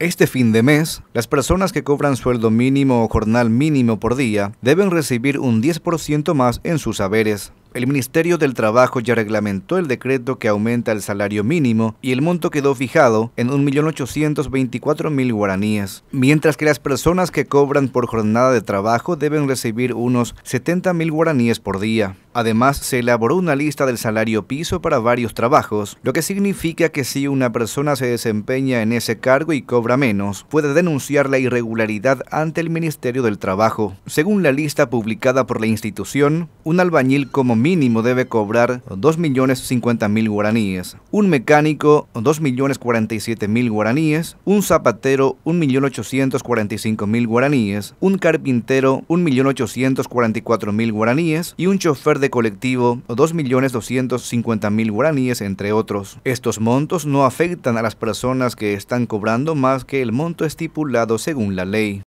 Este fin de mes, las personas que cobran sueldo mínimo o jornal mínimo por día deben recibir un 10% más en sus haberes. El Ministerio del Trabajo ya reglamentó el decreto que aumenta el salario mínimo y el monto quedó fijado en 1.824.000 guaraníes, mientras que las personas que cobran por jornada de trabajo deben recibir unos 70.000 guaraníes por día. Además, se elaboró una lista del salario piso para varios trabajos, lo que significa que si una persona se desempeña en ese cargo y cobra menos, puede denunciar la irregularidad ante el Ministerio del Trabajo. Según la lista publicada por la institución, un albañil como mínimo debe cobrar 2.050.000 guaraníes, un mecánico 2.047.000 guaraníes, un zapatero 1.845.000 guaraníes, un carpintero 1.844.000 guaraníes y un chofer de colectivo 2.250.000 guaraníes, entre otros. Estos montos no afectan a las personas que están cobrando más que el monto estipulado según la ley.